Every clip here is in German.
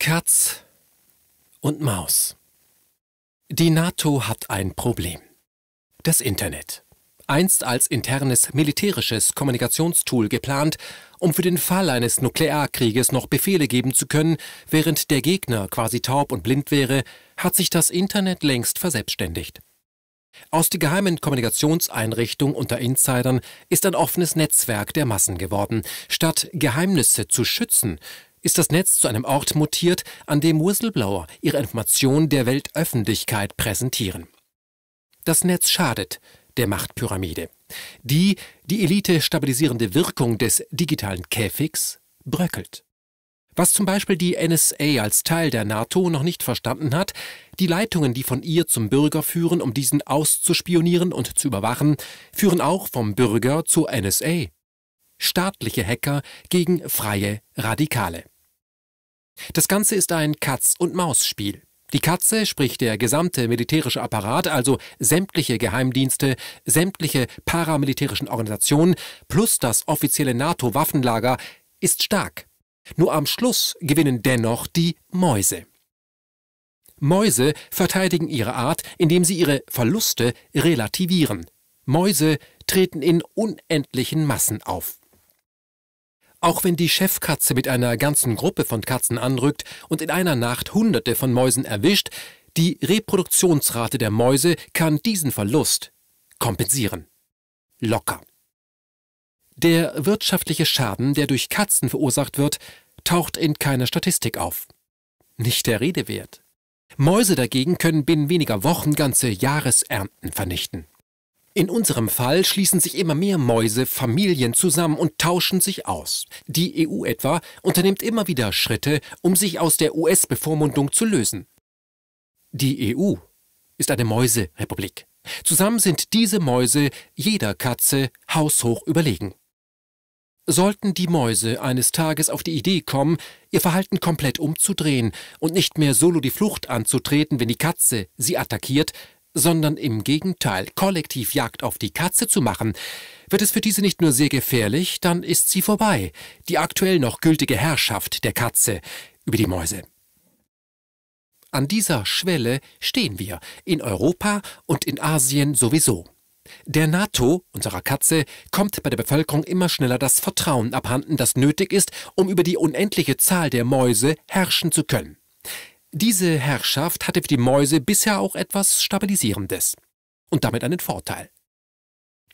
Katz und Maus. Die NATO hat ein Problem. Das Internet. Einst als internes militärisches Kommunikationstool geplant, um für den Fall eines Nuklearkrieges noch Befehle geben zu können, während der Gegner quasi taub und blind wäre, hat sich das Internet längst verselbstständigt. Aus der geheimen Kommunikationseinrichtung unter Insidern ist ein offenes Netzwerk der Massen geworden. Statt Geheimnisse zu schützen, ist das Netz zu einem Ort mutiert, an dem Whistleblower ihre Informationen der Weltöffentlichkeit präsentieren. Das Netz schadet der Machtpyramide, die die Elite stabilisierende Wirkung des digitalen Käfigs bröckelt. Was zum Beispiel die NSA als Teil der NATO noch nicht verstanden hat, die Leitungen, die von ihr zum Bürger führen, um diesen auszuspionieren und zu überwachen, führen auch vom Bürger zur NSA staatliche Hacker gegen freie Radikale. Das Ganze ist ein Katz-und-Maus-Spiel. Die Katze, sprich der gesamte militärische Apparat, also sämtliche Geheimdienste, sämtliche paramilitärischen Organisationen plus das offizielle NATO-Waffenlager, ist stark. Nur am Schluss gewinnen dennoch die Mäuse. Mäuse verteidigen ihre Art, indem sie ihre Verluste relativieren. Mäuse treten in unendlichen Massen auf. Auch wenn die Chefkatze mit einer ganzen Gruppe von Katzen anrückt und in einer Nacht Hunderte von Mäusen erwischt, die Reproduktionsrate der Mäuse kann diesen Verlust kompensieren. Locker. Der wirtschaftliche Schaden, der durch Katzen verursacht wird, taucht in keiner Statistik auf. Nicht der Rede wert. Mäuse dagegen können binnen weniger Wochen ganze Jahresernten vernichten. In unserem Fall schließen sich immer mehr Mäuse, Familien zusammen und tauschen sich aus. Die EU etwa unternimmt immer wieder Schritte, um sich aus der US-Bevormundung zu lösen. Die EU ist eine Mäuserepublik. Zusammen sind diese Mäuse jeder Katze haushoch überlegen. Sollten die Mäuse eines Tages auf die Idee kommen, ihr Verhalten komplett umzudrehen und nicht mehr solo die Flucht anzutreten, wenn die Katze sie attackiert, sondern im Gegenteil kollektiv Jagd auf die Katze zu machen, wird es für diese nicht nur sehr gefährlich, dann ist sie vorbei, die aktuell noch gültige Herrschaft der Katze über die Mäuse. An dieser Schwelle stehen wir, in Europa und in Asien sowieso. Der NATO, unserer Katze, kommt bei der Bevölkerung immer schneller das Vertrauen abhanden, das nötig ist, um über die unendliche Zahl der Mäuse herrschen zu können. Diese Herrschaft hatte für die Mäuse bisher auch etwas Stabilisierendes und damit einen Vorteil.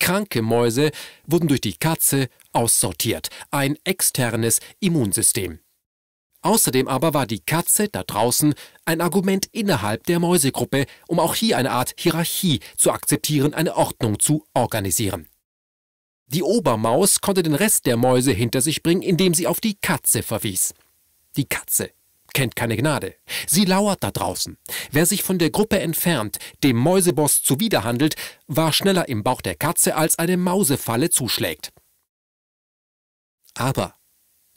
Kranke Mäuse wurden durch die Katze aussortiert, ein externes Immunsystem. Außerdem aber war die Katze da draußen ein Argument innerhalb der Mäusegruppe, um auch hier eine Art Hierarchie zu akzeptieren, eine Ordnung zu organisieren. Die Obermaus konnte den Rest der Mäuse hinter sich bringen, indem sie auf die Katze verwies. Die Katze kennt keine Gnade. Sie lauert da draußen. Wer sich von der Gruppe entfernt, dem Mäuseboss zuwiderhandelt, war schneller im Bauch der Katze, als eine Mausefalle zuschlägt. Aber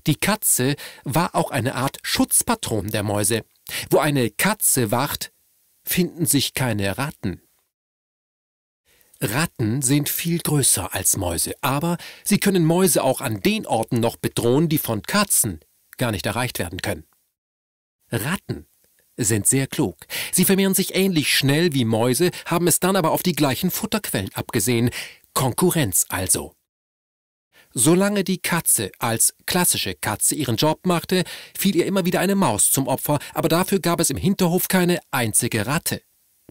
die Katze war auch eine Art Schutzpatron der Mäuse. Wo eine Katze wacht, finden sich keine Ratten. Ratten sind viel größer als Mäuse, aber sie können Mäuse auch an den Orten noch bedrohen, die von Katzen gar nicht erreicht werden können. Ratten sind sehr klug. Sie vermehren sich ähnlich schnell wie Mäuse, haben es dann aber auf die gleichen Futterquellen abgesehen. Konkurrenz also. Solange die Katze als klassische Katze ihren Job machte, fiel ihr immer wieder eine Maus zum Opfer, aber dafür gab es im Hinterhof keine einzige Ratte.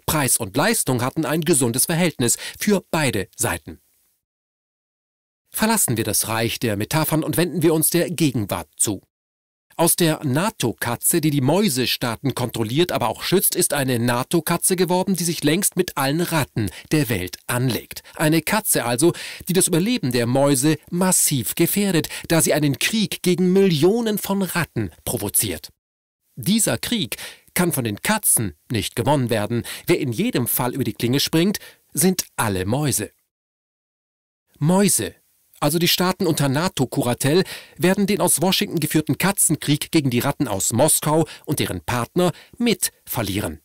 Preis und Leistung hatten ein gesundes Verhältnis für beide Seiten. Verlassen wir das Reich der Metaphern und wenden wir uns der Gegenwart zu. Aus der NATO-Katze, die die Mäusestaaten kontrolliert, aber auch schützt, ist eine NATO-Katze geworden, die sich längst mit allen Ratten der Welt anlegt. Eine Katze also, die das Überleben der Mäuse massiv gefährdet, da sie einen Krieg gegen Millionen von Ratten provoziert. Dieser Krieg kann von den Katzen nicht gewonnen werden. Wer in jedem Fall über die Klinge springt, sind alle Mäuse. Mäuse also die Staaten unter NATO-Kuratel, werden den aus Washington geführten Katzenkrieg gegen die Ratten aus Moskau und deren Partner mit verlieren.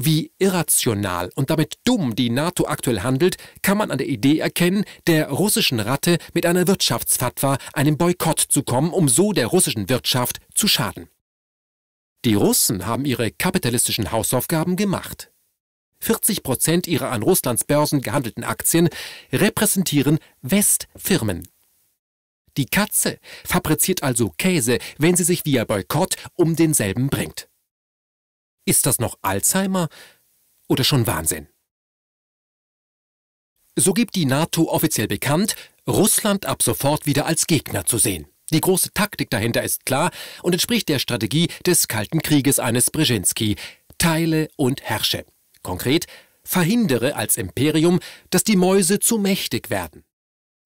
Wie irrational und damit dumm die NATO aktuell handelt, kann man an der Idee erkennen, der russischen Ratte mit einer Wirtschaftsfatwa, einem Boykott zu kommen, um so der russischen Wirtschaft zu schaden. Die Russen haben ihre kapitalistischen Hausaufgaben gemacht. 40 Prozent ihrer an Russlands Börsen gehandelten Aktien repräsentieren Westfirmen. Die Katze fabriziert also Käse, wenn sie sich via Boykott um denselben bringt. Ist das noch Alzheimer oder schon Wahnsinn? So gibt die NATO offiziell bekannt, Russland ab sofort wieder als Gegner zu sehen. Die große Taktik dahinter ist klar und entspricht der Strategie des Kalten Krieges eines Brzezinski. Teile und herrsche. Konkret, verhindere als Imperium, dass die Mäuse zu mächtig werden.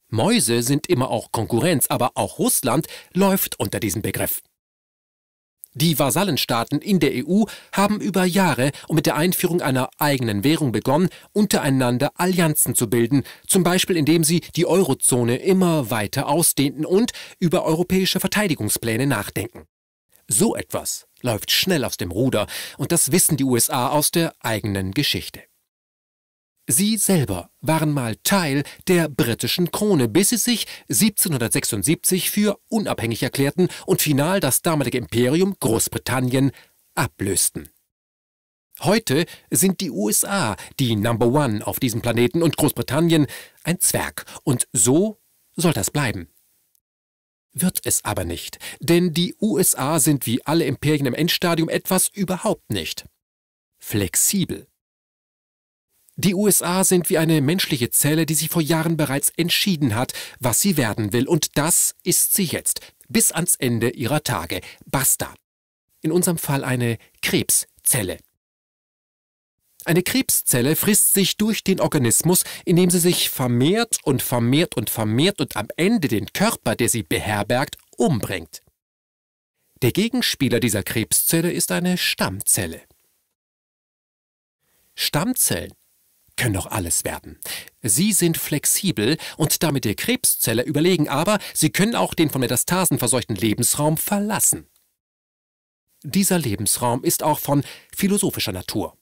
Mäuse sind immer auch Konkurrenz, aber auch Russland läuft unter diesem Begriff. Die Vasallenstaaten in der EU haben über Jahre und mit der Einführung einer eigenen Währung begonnen, untereinander Allianzen zu bilden, zum Beispiel indem sie die Eurozone immer weiter ausdehnten und über europäische Verteidigungspläne nachdenken. So etwas läuft schnell aus dem Ruder, und das wissen die USA aus der eigenen Geschichte. Sie selber waren mal Teil der britischen Krone, bis sie sich 1776 für unabhängig erklärten und final das damalige Imperium Großbritannien ablösten. Heute sind die USA die Number One auf diesem Planeten und Großbritannien ein Zwerg, und so soll das bleiben. Wird es aber nicht, denn die USA sind wie alle Imperien im Endstadium etwas überhaupt nicht. Flexibel. Die USA sind wie eine menschliche Zelle, die sich vor Jahren bereits entschieden hat, was sie werden will, und das ist sie jetzt, bis ans Ende ihrer Tage. Basta. In unserem Fall eine Krebszelle. Eine Krebszelle frisst sich durch den Organismus, indem sie sich vermehrt und vermehrt und vermehrt und am Ende den Körper, der sie beherbergt, umbringt. Der Gegenspieler dieser Krebszelle ist eine Stammzelle. Stammzellen können doch alles werden. Sie sind flexibel und damit der Krebszelle überlegen, aber sie können auch den von Metastasen verseuchten Lebensraum verlassen. Dieser Lebensraum ist auch von philosophischer Natur.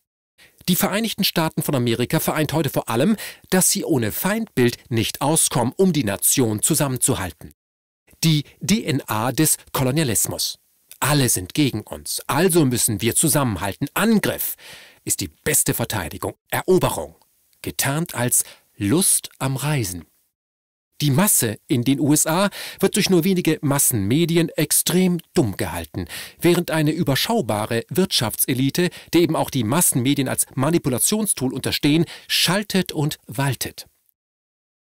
Die Vereinigten Staaten von Amerika vereint heute vor allem, dass sie ohne Feindbild nicht auskommen, um die Nation zusammenzuhalten. Die DNA des Kolonialismus. Alle sind gegen uns, also müssen wir zusammenhalten. Angriff ist die beste Verteidigung, Eroberung, getarnt als Lust am Reisen. Die Masse in den USA wird durch nur wenige Massenmedien extrem dumm gehalten, während eine überschaubare Wirtschaftselite, der eben auch die Massenmedien als Manipulationstool unterstehen, schaltet und waltet.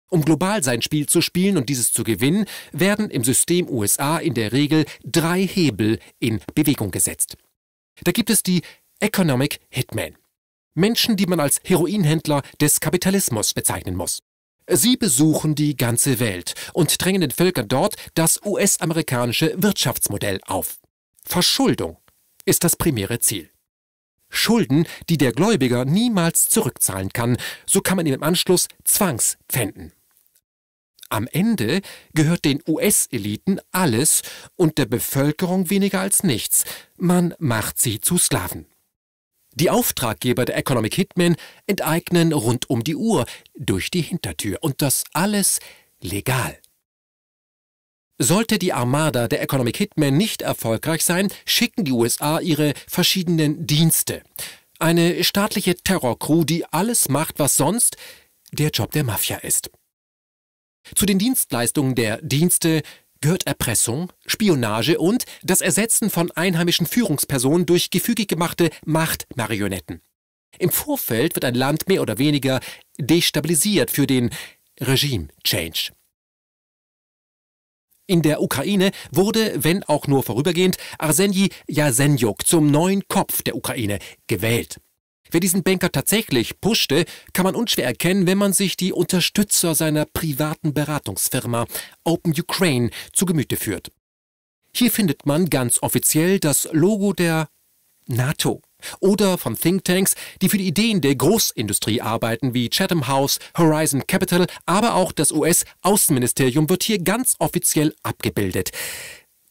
Um global sein Spiel zu spielen und dieses zu gewinnen, werden im System USA in der Regel drei Hebel in Bewegung gesetzt. Da gibt es die Economic Hitmen. Menschen, die man als Heroinhändler des Kapitalismus bezeichnen muss. Sie besuchen die ganze Welt und drängen den Völkern dort das US-amerikanische Wirtschaftsmodell auf. Verschuldung ist das primäre Ziel. Schulden, die der Gläubiger niemals zurückzahlen kann, so kann man ihn im Anschluss zwangspfänden. Am Ende gehört den US-Eliten alles und der Bevölkerung weniger als nichts. Man macht sie zu Sklaven. Die Auftraggeber der Economic Hitmen enteignen rund um die Uhr durch die Hintertür und das alles legal. Sollte die Armada der Economic Hitmen nicht erfolgreich sein, schicken die USA ihre verschiedenen Dienste. Eine staatliche Terrorcrew, die alles macht, was sonst der Job der Mafia ist. Zu den Dienstleistungen der Dienste gehört Erpressung, Spionage und das Ersetzen von einheimischen Führungspersonen durch gefügig gemachte Machtmarionetten. Im Vorfeld wird ein Land mehr oder weniger destabilisiert für den Regime-Change. In der Ukraine wurde, wenn auch nur vorübergehend, Arsenij Jasenjuk zum neuen Kopf der Ukraine gewählt. Wer diesen Banker tatsächlich pushte, kann man unschwer erkennen, wenn man sich die Unterstützer seiner privaten Beratungsfirma Open Ukraine zu Gemüte führt. Hier findet man ganz offiziell das Logo der NATO oder von Thinktanks, die für die Ideen der Großindustrie arbeiten, wie Chatham House, Horizon Capital, aber auch das US-Außenministerium wird hier ganz offiziell abgebildet.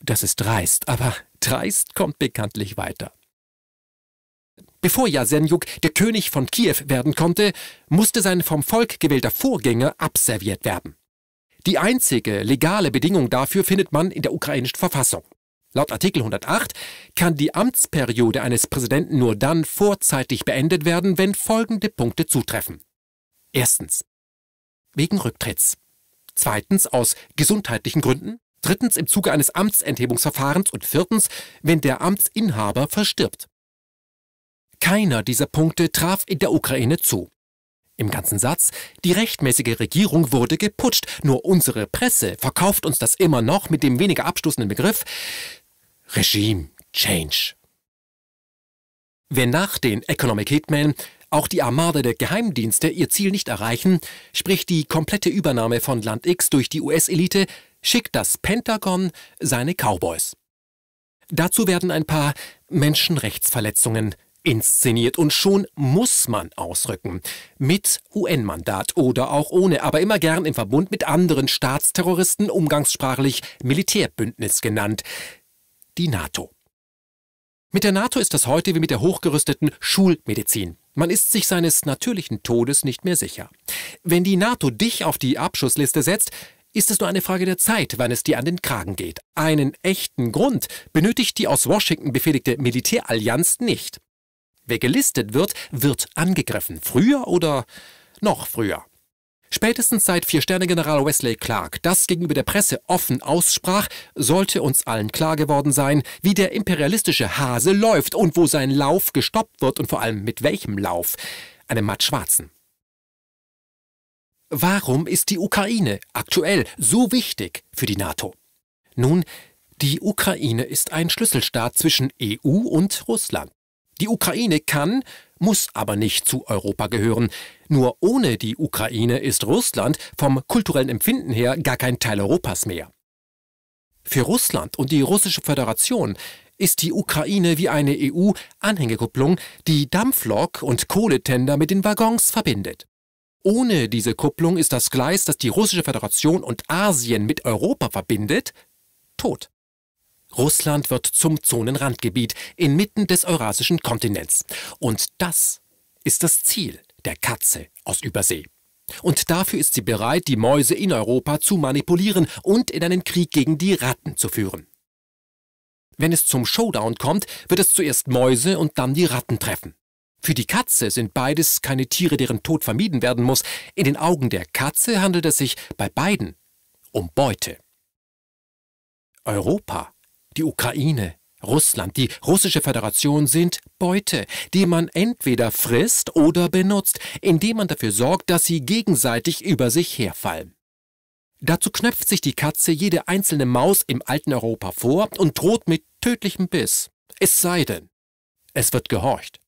Das ist dreist, aber dreist kommt bekanntlich weiter. Bevor Jasenjuk der König von Kiew werden konnte, musste sein vom Volk gewählter Vorgänger abserviert werden. Die einzige legale Bedingung dafür findet man in der ukrainischen Verfassung. Laut Artikel 108 kann die Amtsperiode eines Präsidenten nur dann vorzeitig beendet werden, wenn folgende Punkte zutreffen. Erstens. Wegen Rücktritts. Zweitens aus gesundheitlichen Gründen. Drittens im Zuge eines Amtsenthebungsverfahrens. Und viertens, wenn der Amtsinhaber verstirbt. Keiner dieser Punkte traf in der Ukraine zu. Im ganzen Satz, die rechtmäßige Regierung wurde geputscht, nur unsere Presse verkauft uns das immer noch mit dem weniger abstoßenden Begriff Regime Change. Wenn nach den Economic Hitmen auch die Armada der Geheimdienste ihr Ziel nicht erreichen, sprich die komplette Übernahme von Land X durch die US-Elite, schickt das Pentagon seine Cowboys. Dazu werden ein paar Menschenrechtsverletzungen inszeniert und schon muss man ausrücken. Mit UN-Mandat oder auch ohne, aber immer gern im Verbund mit anderen Staatsterroristen, umgangssprachlich Militärbündnis genannt. Die NATO. Mit der NATO ist das heute wie mit der hochgerüsteten Schulmedizin. Man ist sich seines natürlichen Todes nicht mehr sicher. Wenn die NATO dich auf die Abschussliste setzt, ist es nur eine Frage der Zeit, wann es dir an den Kragen geht. Einen echten Grund benötigt die aus Washington befehligte Militärallianz nicht. Wer gelistet wird, wird angegriffen. Früher oder noch früher. Spätestens seit Vier-Sterne-General Wesley Clark das gegenüber der Presse offen aussprach, sollte uns allen klar geworden sein, wie der imperialistische Hase läuft und wo sein Lauf gestoppt wird und vor allem mit welchem Lauf. Einem mattschwarzen. Warum ist die Ukraine aktuell so wichtig für die NATO? Nun, die Ukraine ist ein Schlüsselstaat zwischen EU und Russland. Die Ukraine kann, muss aber nicht zu Europa gehören. Nur ohne die Ukraine ist Russland vom kulturellen Empfinden her gar kein Teil Europas mehr. Für Russland und die Russische Föderation ist die Ukraine wie eine EU-Anhängekupplung, die Dampflok und Kohletender mit den Waggons verbindet. Ohne diese Kupplung ist das Gleis, das die Russische Föderation und Asien mit Europa verbindet, tot. Russland wird zum Zonenrandgebiet inmitten des eurasischen Kontinents. Und das ist das Ziel der Katze aus Übersee. Und dafür ist sie bereit, die Mäuse in Europa zu manipulieren und in einen Krieg gegen die Ratten zu führen. Wenn es zum Showdown kommt, wird es zuerst Mäuse und dann die Ratten treffen. Für die Katze sind beides keine Tiere, deren Tod vermieden werden muss. In den Augen der Katze handelt es sich bei beiden um Beute. Europa die Ukraine, Russland, die Russische Föderation sind Beute, die man entweder frisst oder benutzt, indem man dafür sorgt, dass sie gegenseitig über sich herfallen. Dazu knöpft sich die Katze jede einzelne Maus im alten Europa vor und droht mit tödlichem Biss. Es sei denn, es wird gehorcht.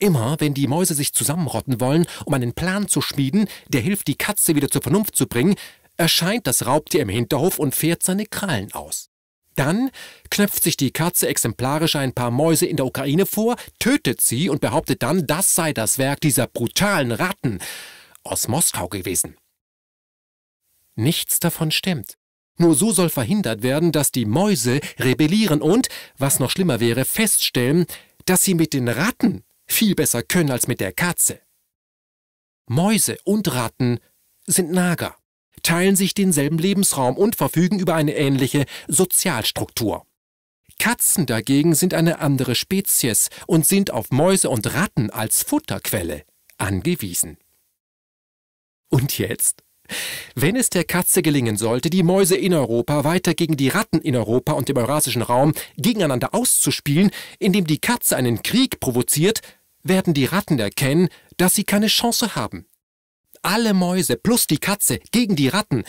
Immer, wenn die Mäuse sich zusammenrotten wollen, um einen Plan zu schmieden, der hilft, die Katze wieder zur Vernunft zu bringen, erscheint das Raubtier im Hinterhof und fährt seine Krallen aus. Dann knöpft sich die Katze exemplarisch ein paar Mäuse in der Ukraine vor, tötet sie und behauptet dann, das sei das Werk dieser brutalen Ratten aus Moskau gewesen. Nichts davon stimmt. Nur so soll verhindert werden, dass die Mäuse rebellieren und, was noch schlimmer wäre, feststellen, dass sie mit den Ratten viel besser können als mit der Katze. Mäuse und Ratten sind Nager teilen sich denselben Lebensraum und verfügen über eine ähnliche Sozialstruktur. Katzen dagegen sind eine andere Spezies und sind auf Mäuse und Ratten als Futterquelle angewiesen. Und jetzt? Wenn es der Katze gelingen sollte, die Mäuse in Europa weiter gegen die Ratten in Europa und dem eurasischen Raum gegeneinander auszuspielen, indem die Katze einen Krieg provoziert, werden die Ratten erkennen, dass sie keine Chance haben alle Mäuse plus die Katze gegen die Ratten.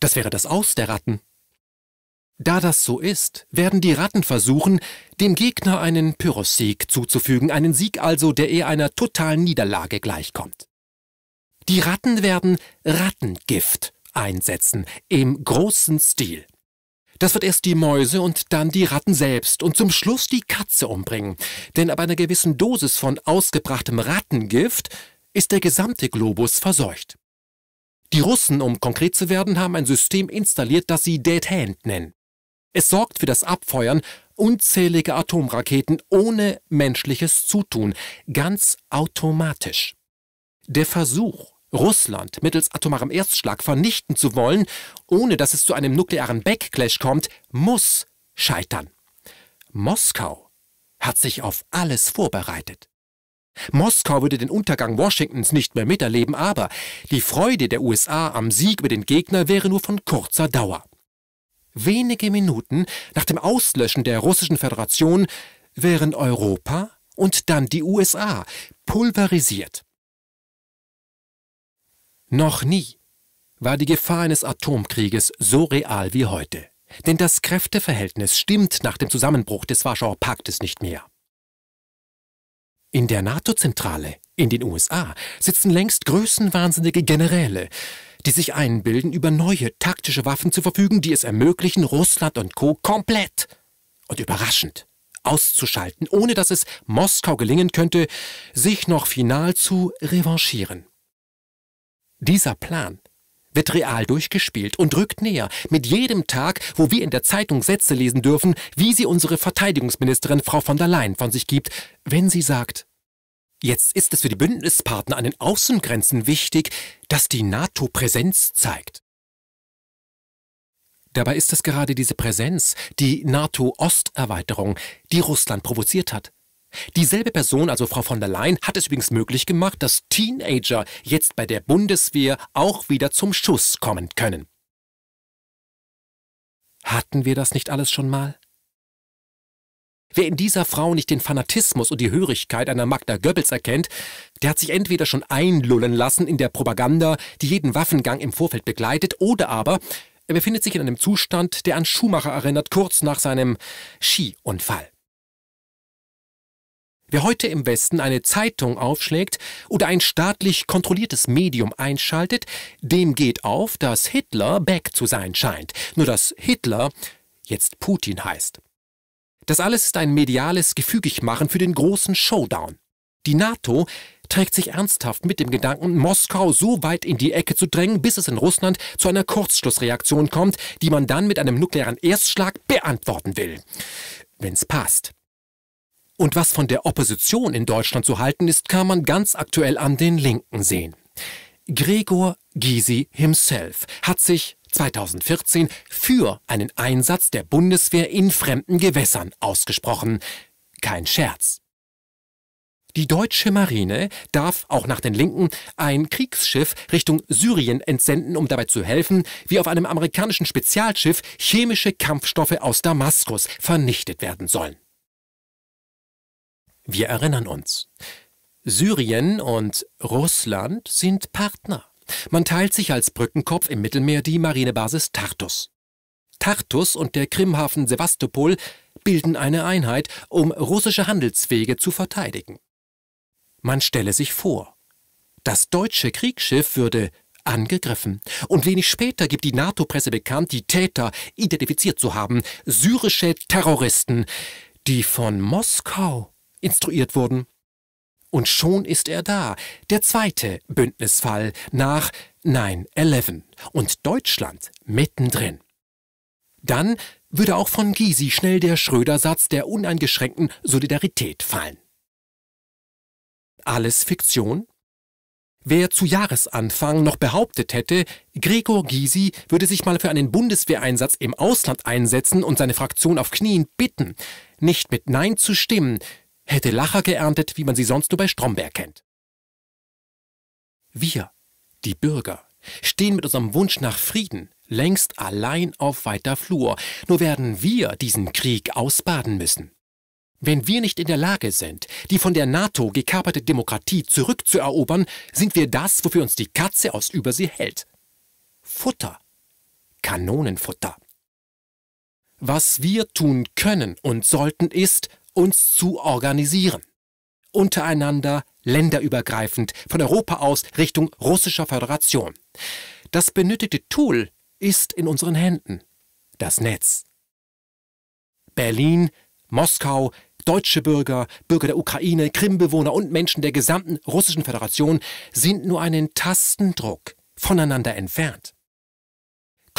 Das wäre das Aus der Ratten. Da das so ist, werden die Ratten versuchen, dem Gegner einen Pyrrhus-Sieg zuzufügen, einen Sieg also, der eher einer totalen Niederlage gleichkommt. Die Ratten werden Rattengift einsetzen, im großen Stil. Das wird erst die Mäuse und dann die Ratten selbst und zum Schluss die Katze umbringen. Denn ab einer gewissen Dosis von ausgebrachtem Rattengift ist der gesamte Globus verseucht. Die Russen, um konkret zu werden, haben ein System installiert, das sie Dead Hand nennen. Es sorgt für das Abfeuern unzähliger Atomraketen ohne menschliches Zutun, ganz automatisch. Der Versuch, Russland mittels atomarem Erstschlag vernichten zu wollen, ohne dass es zu einem nuklearen Backlash kommt, muss scheitern. Moskau hat sich auf alles vorbereitet. Moskau würde den Untergang Washingtons nicht mehr miterleben, aber die Freude der USA am Sieg über den Gegner wäre nur von kurzer Dauer. Wenige Minuten nach dem Auslöschen der russischen Föderation wären Europa und dann die USA pulverisiert. Noch nie war die Gefahr eines Atomkrieges so real wie heute. Denn das Kräfteverhältnis stimmt nach dem Zusammenbruch des Warschauer Paktes nicht mehr. In der NATO-Zentrale in den USA sitzen längst größenwahnsinnige Generäle, die sich einbilden, über neue taktische Waffen zu verfügen, die es ermöglichen, Russland und Co. komplett und überraschend auszuschalten, ohne dass es Moskau gelingen könnte, sich noch final zu revanchieren. Dieser Plan wird real durchgespielt und rückt näher mit jedem Tag, wo wir in der Zeitung Sätze lesen dürfen, wie sie unsere Verteidigungsministerin Frau von der Leyen von sich gibt, wenn sie sagt, jetzt ist es für die Bündnispartner an den Außengrenzen wichtig, dass die NATO Präsenz zeigt. Dabei ist es gerade diese Präsenz, die NATO-Osterweiterung, die Russland provoziert hat. Dieselbe Person, also Frau von der Leyen, hat es übrigens möglich gemacht, dass Teenager jetzt bei der Bundeswehr auch wieder zum Schuss kommen können. Hatten wir das nicht alles schon mal? Wer in dieser Frau nicht den Fanatismus und die Hörigkeit einer Magda Goebbels erkennt, der hat sich entweder schon einlullen lassen in der Propaganda, die jeden Waffengang im Vorfeld begleitet, oder aber er befindet sich in einem Zustand, der an Schumacher erinnert, kurz nach seinem Skiunfall. Wer heute im Westen eine Zeitung aufschlägt oder ein staatlich kontrolliertes Medium einschaltet, dem geht auf, dass Hitler back zu sein scheint, nur dass Hitler jetzt Putin heißt. Das alles ist ein mediales Gefügigmachen für den großen Showdown. Die NATO trägt sich ernsthaft mit dem Gedanken, Moskau so weit in die Ecke zu drängen, bis es in Russland zu einer Kurzschlussreaktion kommt, die man dann mit einem nuklearen Erstschlag beantworten will. Wenn's passt. Und was von der Opposition in Deutschland zu halten ist, kann man ganz aktuell an den Linken sehen. Gregor Gysi himself hat sich 2014 für einen Einsatz der Bundeswehr in fremden Gewässern ausgesprochen. Kein Scherz. Die deutsche Marine darf auch nach den Linken ein Kriegsschiff Richtung Syrien entsenden, um dabei zu helfen, wie auf einem amerikanischen Spezialschiff chemische Kampfstoffe aus Damaskus vernichtet werden sollen. Wir erinnern uns. Syrien und Russland sind Partner. Man teilt sich als Brückenkopf im Mittelmeer die Marinebasis Tartus. Tartus und der Krimhafen Sevastopol bilden eine Einheit, um russische Handelswege zu verteidigen. Man stelle sich vor, das deutsche Kriegsschiff würde angegriffen. Und wenig später gibt die NATO-Presse bekannt, die Täter identifiziert zu haben, syrische Terroristen, die von Moskau instruiert wurden. Und schon ist er da, der zweite Bündnisfall nach 9-11 und Deutschland mittendrin. Dann würde auch von Gysi schnell der Schröder-Satz der uneingeschränkten Solidarität fallen. Alles Fiktion? Wer zu Jahresanfang noch behauptet hätte, Gregor Gysi würde sich mal für einen Bundeswehreinsatz im Ausland einsetzen und seine Fraktion auf Knien bitten, nicht mit Nein zu stimmen, hätte Lacher geerntet, wie man sie sonst nur bei Stromberg kennt. Wir, die Bürger, stehen mit unserem Wunsch nach Frieden längst allein auf weiter Flur, nur werden wir diesen Krieg ausbaden müssen. Wenn wir nicht in der Lage sind, die von der NATO gekaperte Demokratie zurückzuerobern, sind wir das, wofür uns die Katze aus Übersee hält. Futter. Kanonenfutter. Was wir tun können und sollten ist, uns zu organisieren. Untereinander, länderübergreifend, von Europa aus Richtung russischer Föderation. Das benötigte Tool ist in unseren Händen. Das Netz. Berlin, Moskau, deutsche Bürger, Bürger der Ukraine, Krimbewohner und Menschen der gesamten russischen Föderation sind nur einen Tastendruck voneinander entfernt.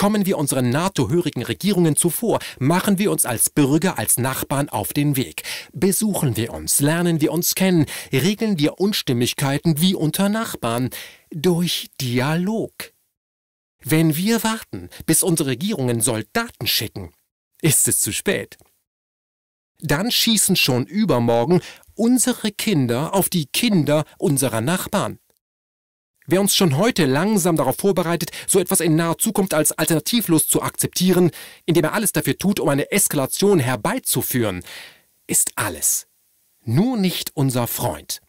Kommen wir unseren NATO-hörigen Regierungen zuvor, machen wir uns als Bürger, als Nachbarn auf den Weg. Besuchen wir uns, lernen wir uns kennen, regeln wir Unstimmigkeiten wie unter Nachbarn. Durch Dialog. Wenn wir warten, bis unsere Regierungen Soldaten schicken, ist es zu spät. Dann schießen schon übermorgen unsere Kinder auf die Kinder unserer Nachbarn. Wer uns schon heute langsam darauf vorbereitet, so etwas in naher Zukunft als alternativlos zu akzeptieren, indem er alles dafür tut, um eine Eskalation herbeizuführen, ist alles. Nur nicht unser Freund.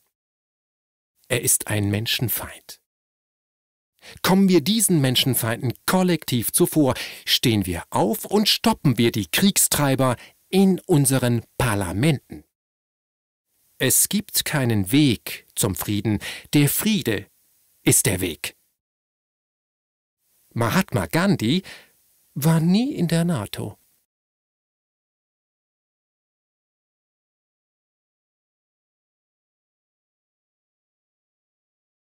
Er ist ein Menschenfeind. Kommen wir diesen Menschenfeinden kollektiv zuvor, stehen wir auf und stoppen wir die Kriegstreiber in unseren Parlamenten. Es gibt keinen Weg zum Frieden. Der Friede ist der Weg. Mahatma Gandhi war nie in der NATO.